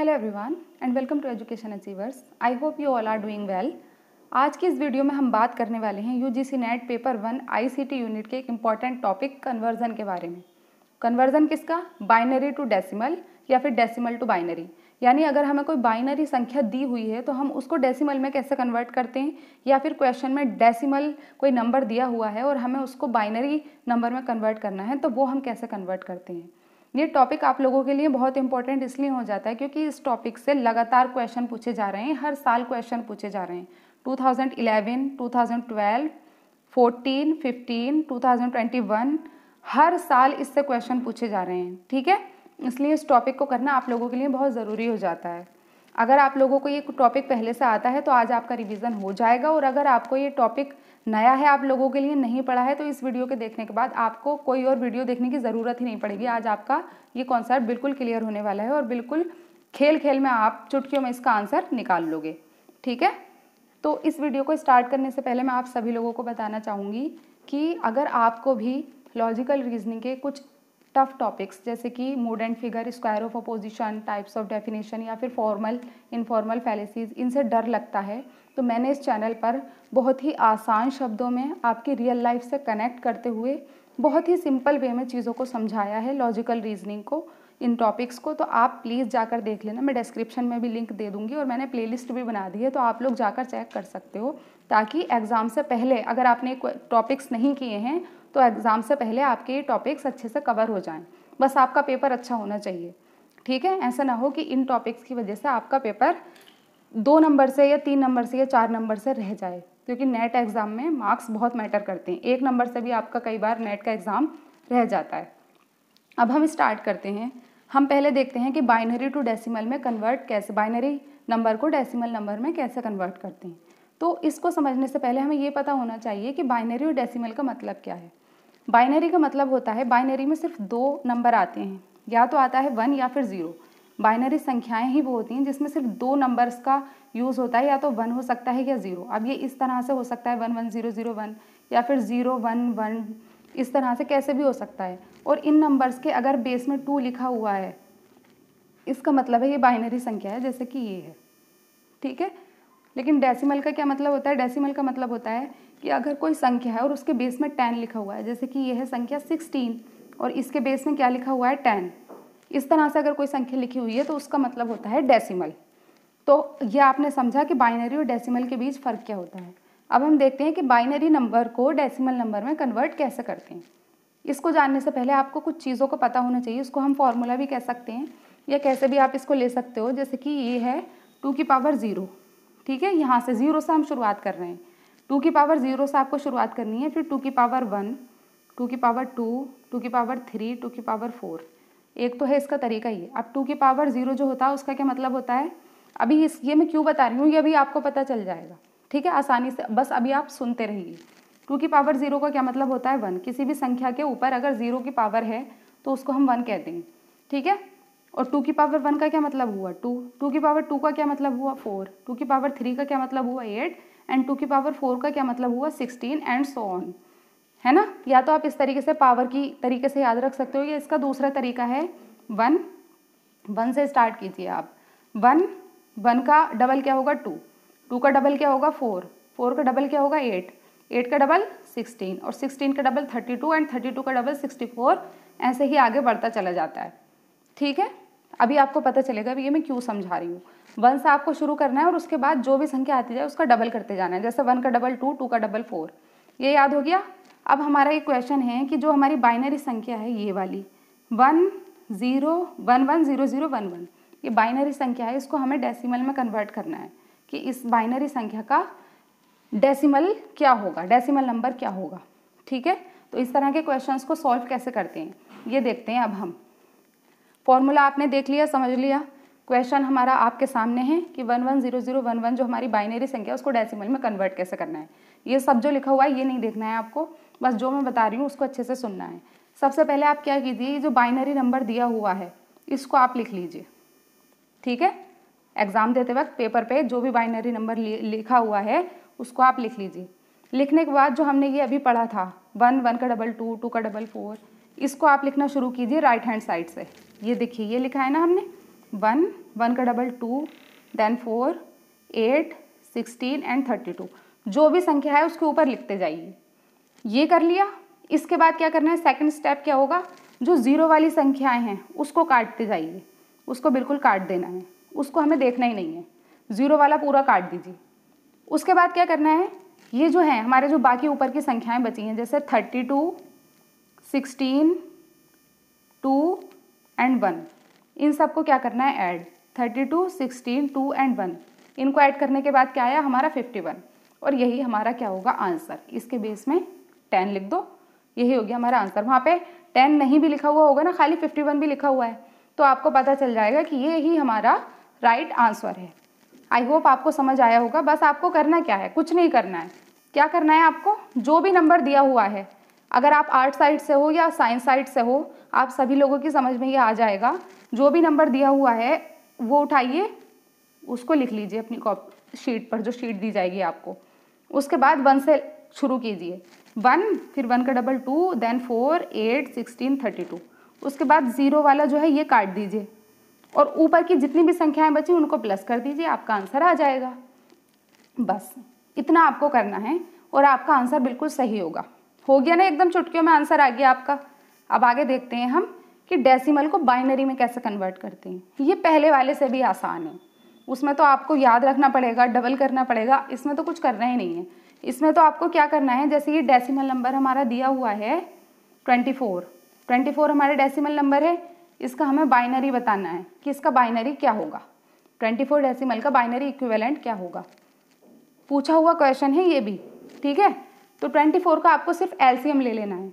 hello everyone and welcome to education achievers I hope you all are doing well आज की इस video में हम बात करने वाले हैं UGC NET paper one ICT unit के एक इम्पॉर्टेंट टॉपिक कन्वर्जन के बारे में कन्वर्जन किसका बाइनरी टू डेसिमल या फिर डेसिमल टू बाइनरी यानी अगर हमें कोई बाइनरी संख्या दी हुई है तो हम उसको डेसिमल में कैसे कन्वर्ट करते हैं या फिर क्वेश्चन में डेसिमल कोई नंबर दिया हुआ है और हमें उसको बाइनरी नंबर में कन्वर्ट करना है तो वो हम कैसे कन्वर्ट करते हैं ये टॉपिक आप लोगों के लिए बहुत इंपॉर्टेंट इसलिए हो जाता है क्योंकि इस टॉपिक से लगातार क्वेश्चन पूछे जा रहे हैं हर साल क्वेश्चन पूछे जा रहे हैं 2011, 2012, 14, 15, 2021 हर साल इससे क्वेश्चन पूछे जा रहे हैं ठीक है इसलिए इस टॉपिक को करना आप लोगों के लिए बहुत ज़रूरी हो जाता है अगर आप लोगों को ये टॉपिक पहले से आता है तो आज आपका रिविज़न हो जाएगा और अगर आपको ये टॉपिक नया है आप लोगों के लिए नहीं पढ़ा है तो इस वीडियो के देखने के बाद आपको कोई और वीडियो देखने की ज़रूरत ही नहीं पड़ेगी आज आपका ये कॉन्सेप्ट बिल्कुल क्लियर होने वाला है और बिल्कुल खेल खेल में आप चुटकियों में इसका आंसर निकाल लोगे ठीक है तो इस वीडियो को स्टार्ट करने से पहले मैं आप सभी लोगों को बताना चाहूँगी कि अगर आपको भी लॉजिकल रीजनिंग के कुछ टफ टॉपिक्स जैसे कि mood and figure square of opposition types of definition या फिर फॉर्मल इनफॉर्मल फैलेसीज इनसे डर लगता है तो मैंने इस चैनल पर बहुत ही आसान शब्दों में आपकी रियल लाइफ से कनेक्ट करते हुए बहुत ही सिंपल वे में चीज़ों को समझाया है लॉजिकल रीजनिंग को इन टॉपिक्स को तो आप प्लीज़ जाकर देख लेना मैं डिस्क्रिप्शन में भी लिंक दे दूंगी और मैंने प्लेलिस्ट भी बना दी है तो आप लोग जाकर चेक कर सकते हो ताकि एग्ज़ाम से पहले अगर आपने टॉपिक्स नहीं किए हैं तो एग्ज़ाम से पहले आपके ये टॉपिक्स अच्छे से कवर हो जाएं बस आपका पेपर अच्छा होना चाहिए ठीक है ऐसा ना हो कि इन टॉपिक्स की वजह से आपका पेपर दो नंबर से या तीन नंबर से या चार नंबर से रह जाए क्योंकि नेट एग्ज़ाम में मार्क्स बहुत मैटर करते हैं एक नंबर से भी आपका कई बार नेट का एग्ज़ाम रह जाता है अब हम स्टार्ट करते हैं हम पहले देखते हैं कि बाइनरी टू डेसिमल में कन्वर्ट कैसे बाइनरी नंबर को डेसिमल नंबर में कैसे कन्वर्ट करते हैं तो इसको समझने से पहले हमें ये पता होना चाहिए कि बाइनरी और डेसिमल का मतलब क्या है बाइनरी का मतलब होता है बाइनरी में सिर्फ दो नंबर आते हैं या तो आता है वन या फिर ज़ीरो बाइनरी संख्याएं ही वो होती हैं जिसमें सिर्फ दो नंबर्स का यूज़ होता है या तो वन हो सकता है या ज़ीरो अब ये इस तरह से हो सकता है one one zero zero one या फिर ज़ीरो वन वन इस तरह से कैसे भी हो सकता है और इन नंबर्स के अगर बेस में टू लिखा हुआ है इसका मतलब है ये बाइनरी संख्या है जैसे कि ये है ठीक है लेकिन डेसीमल का क्या मतलब होता है डेसीमल का मतलब होता है कि अगर कोई संख्या है और उसके बेस में टेन लिखा हुआ है जैसे कि ये है संख्या सिक्सटीन और इसके बेस में क्या लिखा हुआ है टेन इस तरह से अगर कोई संख्या लिखी हुई है तो उसका मतलब होता है डेसिमल तो ये आपने समझा कि बाइनरी और डेसिमल के बीच फ़र्क क्या होता है अब हम देखते हैं कि बाइनरी नंबर को डेसिमल नंबर में कन्वर्ट कैसे करते हैं इसको जानने से पहले आपको कुछ चीज़ों को पता होना चाहिए उसको हम फॉर्मूला भी कह सकते हैं या कैसे भी आप इसको ले सकते हो जैसे कि ये है टू की पावर ज़ीरो ठीक है यहाँ से ज़ीरो से हम शुरुआत कर रहे हैं टू की पावर ज़ीरो से आपको शुरुआत करनी है फिर टू की पावर वन टू की पावर टू टू की पावर थ्री टू की पावर फोर एक तो है इसका तरीका ये अब टू की पावर ज़ीरो जो होता है उसका क्या मतलब होता है अभी इस ये मैं क्यों बता रही हूँ ये अभी आपको पता चल जाएगा ठीक है आसानी से बस अभी आप सुनते रहिए टू की पावर ज़ीरो का क्या मतलब होता है वन किसी भी संख्या के ऊपर अगर ज़ीरो की पावर है तो उसको हम वन कहते हैं ठीक है और टू की पावर वन का क्या मतलब हुआ टू टू की पावर टू का क्या मतलब हुआ फोर टू की पावर थ्री का क्या मतलब हुआ एट एंड टू की पावर फोर का क्या मतलब हुआ सिक्सटीन एंड सो ऑन है ना या तो आप इस तरीके से पावर की तरीके से याद रख सकते हो या इसका दूसरा तरीका है वन वन से स्टार्ट कीजिए आप वन वन का डबल क्या होगा टू टू का डबल क्या होगा फोर फोर का डबल क्या होगा एट एट का डबल सिक्सटीन और सिक्सटीन का double thirty two and thirty two का डबल सिक्सटी फोर ऐसे ही आगे बढ़ता चला जाता है ठीक है अभी आपको पता चलेगा अभी ये मैं क्यों समझा रही हूँ वन से आपको शुरू करना है और उसके बाद जो भी संख्या आती जाए उसका डबल करते जाना है जैसे वन का डबल टू टू का डबल फोर ये याद हो गया अब हमारा ये क्वेश्चन है कि जो हमारी बाइनरी संख्या है ये वाली one zero one one zero zero one one ये बाइनरी संख्या है इसको हमें डेसिमल में कन्वर्ट करना है कि इस बाइनरी संख्या का डेसिमल क्या होगा डेसिमल नंबर क्या होगा ठीक है तो इस तरह के क्वेश्चंस को सॉल्व कैसे करते हैं ये देखते हैं अब हम फॉर्मूला आपने देख लिया समझ लिया क्वेश्चन हमारा आपके सामने है कि one one zero zero one one जो हमारी बाइनरी संख्या है उसको डेसिमल में कन्वर्ट कैसे करना है ये सब जो लिखा हुआ है ये नहीं देखना है आपको बस जो मैं बता रही हूँ उसको अच्छे से सुनना है सबसे पहले आप क्या कीजिए जो बाइनरी नंबर दिया हुआ है इसको आप लिख लीजिए ठीक है एग्ज़ाम देते वक्त पेपर पे जो भी बाइनरी नंबर लिखा हुआ है उसको आप लिख लीजिए लिखने के बाद जो हमने ये अभी पढ़ा था वन वन का डबल टू टू का डबल फोर इसको आप लिखना शुरू कीजिए राइट हैंड साइड से ये देखिए ये लिखा है ना हमने वन वन का double two then four eight sixteen and thirty two जो भी संख्या है उसके ऊपर लिखते जाइए ये कर लिया इसके बाद क्या करना है सेकंड स्टेप क्या होगा जो ज़ीरो वाली संख्याएं हैं उसको काटते जाइए उसको बिल्कुल काट देना है उसको हमें देखना ही नहीं है ज़ीरो वाला पूरा काट दीजिए उसके बाद क्या करना है ये जो है हमारे जो बाकी ऊपर की संख्याएं बची हैं जैसे thirty two sixteen two and one इन सबको क्या करना है add thirty two sixteen two and one इनको ऐड करने के बाद क्या आया हमारा फिफ्टी वन और यही हमारा क्या होगा आंसर इसके बेस में टेन लिख दो यही हो गया हमारा आंसर वहाँ पे टेन नहीं भी लिखा हुआ होगा ना खाली फिफ्टी वन भी लिखा हुआ है तो आपको पता चल जाएगा कि ये ही हमारा राइट आंसर है आई होप आपको समझ आया होगा बस आपको करना क्या है कुछ नहीं करना है क्या करना है आपको जो भी नंबर दिया हुआ है अगर आप आर्ट साइड से हो या साइंस साइड से हो आप सभी लोगों की समझ में ये आ जाएगा जो भी नंबर दिया हुआ है वो उठाइए उसको लिख लीजिए अपनी कॉपी शीट पर जो शीट दी जाएगी आपको उसके बाद वन से शुरू कीजिए वन फिर वन का double two then four eight sixteen thirty two उसके बाद ज़ीरो वाला जो है ये काट दीजिए और ऊपर की जितनी भी संख्याएं बची उनको प्लस कर दीजिए आपका आंसर आ जाएगा बस इतना आपको करना है और आपका आंसर बिल्कुल सही होगा हो गया ना एकदम चुटकियों में आंसर आ गया आपका अब आगे देखते हैं हम कि डेसिमल को बाइनरी में कैसे कन्वर्ट करते हैं तो ये पहले वाले से भी आसान है उसमें तो आपको याद रखना पड़ेगा डबल करना पड़ेगा इसमें तो कुछ करना ही नहीं है इसमें तो आपको क्या करना है जैसे ये डेसिमल नंबर हमारा दिया हुआ है ट्वेंटी फोर ट्वेंटी फोर हमारा डेसिमल नंबर है इसका हमें बाइनरी बताना है कि इसका बाइनरी क्या होगा ट्वेंटी फोर डेसीमल का बाइनरी इक्विवेलेंट क्या होगा पूछा हुआ क्वेश्चन है ये भी ठीक है तो ट्वेंटी फोर का आपको सिर्फ एलसीएम ले लेना है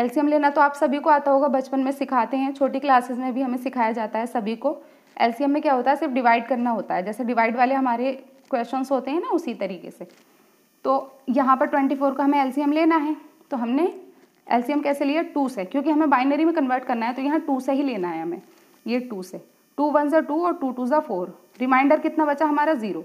एल्शियम लेना तो आप सभी को आता होगा बचपन में सिखाते हैं छोटी क्लासेस में भी हमें सिखाया जाता है सभी को एल्शियम में क्या होता है सिर्फ डिवाइड करना होता है जैसे डिवाइड वाले हमारे क्वेश्चंस होते हैं ना उसी तरीके से तो यहाँ पर ट्वेंटी फोर का हमें एल्शियम लेना है तो हमने एल्शियम कैसे लिया टू से क्योंकि हमें बाइनरी में कन्वर्ट करना है तो यहाँ टू से ही लेना है हमें ये टू से टू वन ज़ा टू और टू टू ज़ा फोर रिमाइंडर कितना बचा हमारा ज़ीरो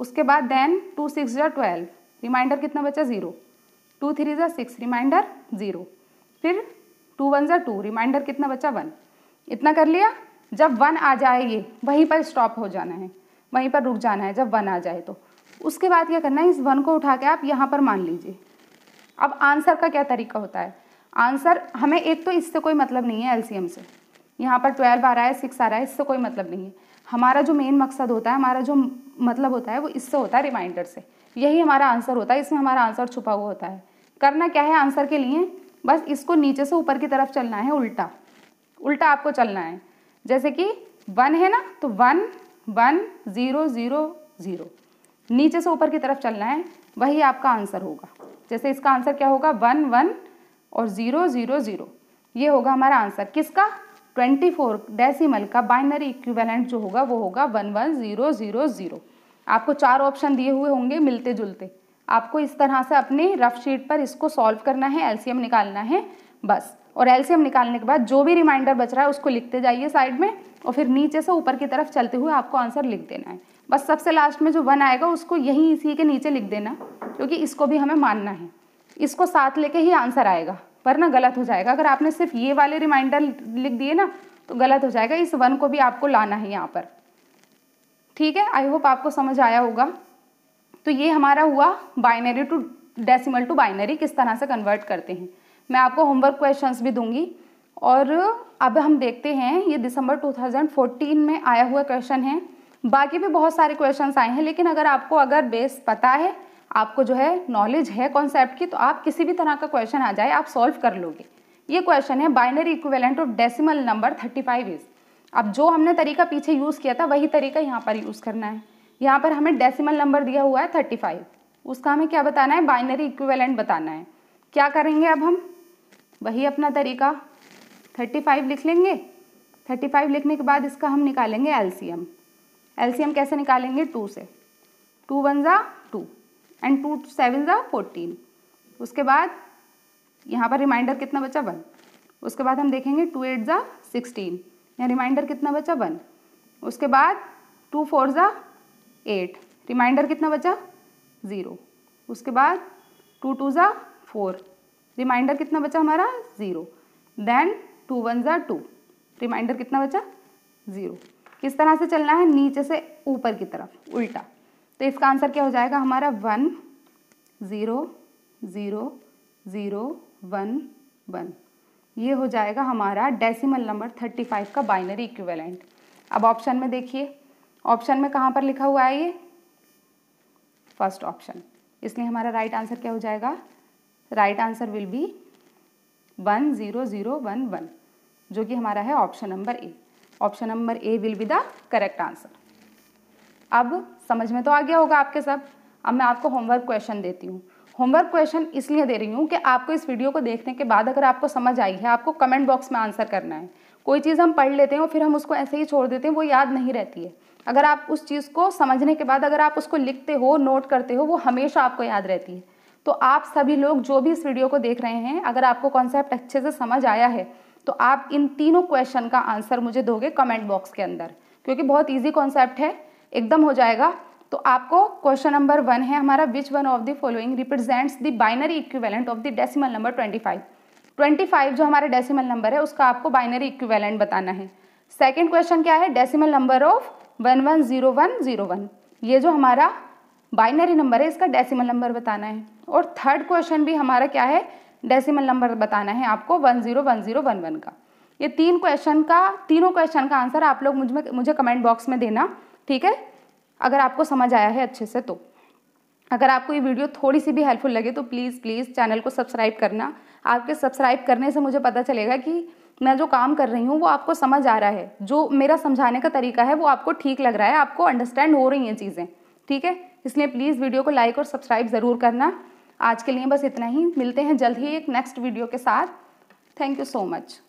उसके बाद देन टू सिक्स ज़ा ट्वेल्व रिमाइंडर कितना बचा ज़ीरो टू थ्री ज़ा सिक्स रिमाइंडर ज़ीरो फिर टू वन जर टू रिमाइंडर कितना बचा वन इतना कर लिया जब वन आ जाए ये वहीं पर स्टॉप हो जाना है वहीं पर रुक जाना है जब वन आ जाए तो उसके बाद क्या करना है इस वन को उठा के आप यहाँ पर मान लीजिए अब आंसर का क्या तरीका होता है आंसर हमें एक तो इससे कोई मतलब नहीं है एलसीएम से यहाँ पर ट्वेल्व आ रहा है सिक्स आ रहा है इससे कोई मतलब नहीं है हमारा जो मेन मकसद होता है हमारा जो मतलब होता है वो इससे होता है रिमाइंडर से यही हमारा आंसर होता है इसमें हमारा आंसर छुपा हुआ होता है करना क्या है आंसर के लिए बस इसको नीचे से ऊपर की तरफ चलना है उल्टा उल्टा आपको चलना है जैसे कि वन है ना तो one one zero zero zero नीचे से ऊपर की तरफ चलना है वही आपका आंसर होगा जैसे इसका आंसर क्या होगा वन वन और ज़ीरो ज़ीरो ज़ीरो ये होगा हमारा आंसर किसका ट्वेंटी फोर डेसीमल का बाइनरी इक्विवेलेंट जो होगा वो होगा one one zero zero zero आपको चार ऑप्शन दिए हुए होंगे मिलते जुलते आपको इस तरह से अपने रफ शीट पर इसको सॉल्व करना है एलसीएम निकालना है बस और एलसीएम निकालने के बाद जो भी रिमाइंडर बच रहा है उसको लिखते जाइए साइड में और फिर नीचे से ऊपर की तरफ चलते हुए आपको आंसर लिख देना है बस सबसे लास्ट में जो वन आएगा उसको यहीं इसी के नीचे लिख देना क्योंकि इसको भी हमें मानना है इसको साथ लेके ही आंसर आएगा वरना गलत हो जाएगा अगर आपने सिर्फ ये वाले रिमाइंडर लिख दिए ना तो गलत हो जाएगा इस वन को भी आपको लाना है यहाँ पर ठीक है आई होप आपको समझ आया होगा तो ये हमारा हुआ binary to decimal to binary किस तरह से कन्वर्ट करते हैं मैं आपको होमवर्क क्वेश्चंस भी दूंगी और अब हम देखते हैं ये दिसंबर 2014 में आया हुआ क्वेश्चन है बाकी भी बहुत सारे क्वेश्चंस आए हैं लेकिन अगर आपको अगर बेस पता है आपको जो है नॉलेज है कॉन्सेप्ट की तो आप किसी भी तरह का क्वेश्चन आ जाए आप सॉल्व कर लोगे ये क्वेश्चन है binary equivalent of decimal number thirty five is अब जो हमने तरीका पीछे यूज़ किया था वही तरीका यहाँ पर यूज़ करना है यहाँ पर हमें डेसिमल नंबर दिया हुआ है थर्टी फाइव उसका हमें क्या बताना है बाइनरी इक्विवेलेंट बताना है क्या करेंगे अब हम वही अपना तरीका थर्टी फाइव लिख लेंगे थर्टी फाइव लिखने के बाद इसका हम निकालेंगे एलसीएम एलसीएम कैसे निकालेंगे टू से टू वन ज़ा टू एंड टू सेवन ज़ा फोर्टीन उसके बाद यहाँ पर रिमाइंडर कितना बचा वन उसके बाद हम देखेंगे टू एट ज़ा सिक्सटीन यहाँ रिमाइंडर कितना बचा वन उसके बाद टू फोर ज़ा एट रिमाइंडर कितना बचा ज़ीरो उसके बाद टू टू ज़ा फोर रिमाइंडर कितना बचा हमारा ज़ीरो देन टू वन ज़ा टू रिमाइंडर कितना बचा ज़ीरो किस तरह से चलना है नीचे से ऊपर की तरफ उल्टा तो इसका आंसर क्या हो जाएगा हमारा one zero zero zero one one ये हो जाएगा हमारा डेसिमल नंबर थर्टी फाइव का बाइनरी इक्विवेलेंट अब ऑप्शन में देखिए ऑप्शन में कहाँ पर लिखा हुआ है ये फर्स्ट ऑप्शन इसलिए हमारा राइट right आंसर क्या हो जाएगा right answer will be one zero zero one one जो कि हमारा है option number A option number A will be the correct answer अब समझ में तो आ गया होगा आपके सब अब मैं आपको होमवर्क क्वेश्चन देती हूँ होमवर्क क्वेश्चन इसलिए दे रही हूँ कि आपको इस वीडियो को देखने के बाद अगर आपको समझ आई है आपको कमेंट बॉक्स में आंसर करना है कोई चीज़ हम पढ़ लेते हैं और फिर हम उसको ऐसे ही छोड़ देते हैं वो याद नहीं रहती है अगर आप उस चीज़ को समझने के बाद अगर आप उसको लिखते हो नोट करते हो वो हमेशा आपको याद रहती है तो आप सभी लोग जो भी इस वीडियो को देख रहे हैं अगर आपको कॉन्सेप्ट अच्छे से समझ आया है तो आप इन तीनों क्वेश्चन का आंसर मुझे दोगे कमेंट बॉक्स के अंदर क्योंकि बहुत ईजी कॉन्सेप्ट है एकदम हो जाएगा तो आपको क्वेश्चन नंबर वन है हमारा which one of the following represents the binary equivalent of the decimal number twenty five twenty five जो हमारे डेसिमल नंबर है उसका आपको बाइनरी इक्विवेलेंट बताना है सेकेंड क्वेश्चन क्या है decimal number of one one zero one zero one ये जो हमारा बाइनरी नंबर है इसका डेसिमल नंबर बताना है और थर्ड क्वेश्चन भी हमारा क्या है डेसिमल नंबर बताना है आपको one zero one zero one one का ये तीन क्वेश्चन का तीनों क्वेश्चन का आंसर आप लोग मुझ में मुझे कमेंट बॉक्स में देना ठीक है अगर आपको समझ आया है अच्छे से तो अगर आपको ये वीडियो थोड़ी सी भी हेल्पफुल लगे तो प्लीज़ प्लीज़ चैनल को सब्सक्राइब करना आपके सब्सक्राइब करने से मुझे पता चलेगा कि मैं जो काम कर रही हूँ वो आपको समझ आ रहा है जो मेरा समझाने का तरीका है वो आपको ठीक लग रहा है आपको अंडरस्टैंड हो रही हैं चीज़ें ठीक है इसलिए प्लीज़ वीडियो को लाइक और सब्सक्राइब ज़रूर करना आज के लिए बस इतना ही मिलते हैं जल्द ही एक नेक्स्ट वीडियो के साथ थैंक यू सो मच